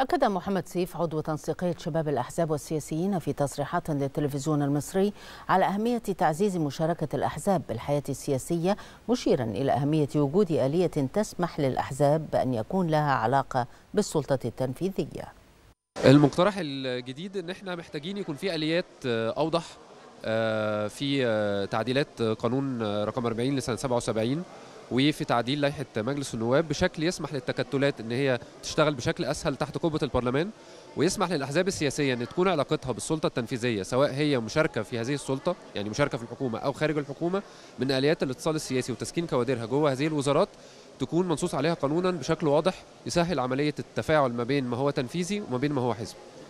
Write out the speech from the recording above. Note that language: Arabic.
أكد محمد سيف عضو تنسيقية شباب الأحزاب والسياسيين في تصريحات للتلفزيون المصري على أهمية تعزيز مشاركة الأحزاب بالحياة السياسية مشيرا إلى أهمية وجود آلية تسمح للأحزاب بأن يكون لها علاقة بالسلطة التنفيذية المقترح الجديد ان احنا محتاجين يكون في اليات اوضح آه، في آه، تعديلات قانون رقم 40 لسنه 77 وفي تعديل لائحه مجلس النواب بشكل يسمح للتكتلات ان هي تشتغل بشكل اسهل تحت قبه البرلمان ويسمح للاحزاب السياسيه ان تكون علاقتها بالسلطه التنفيذيه سواء هي مشاركه في هذه السلطه يعني مشاركه في الحكومه او خارج الحكومه من اليات الاتصال السياسي وتسكين كوادرها جوه هذه الوزارات تكون منصوص عليها قانونا بشكل واضح يسهل عمليه التفاعل ما بين ما هو تنفيذي وما بين ما هو حزب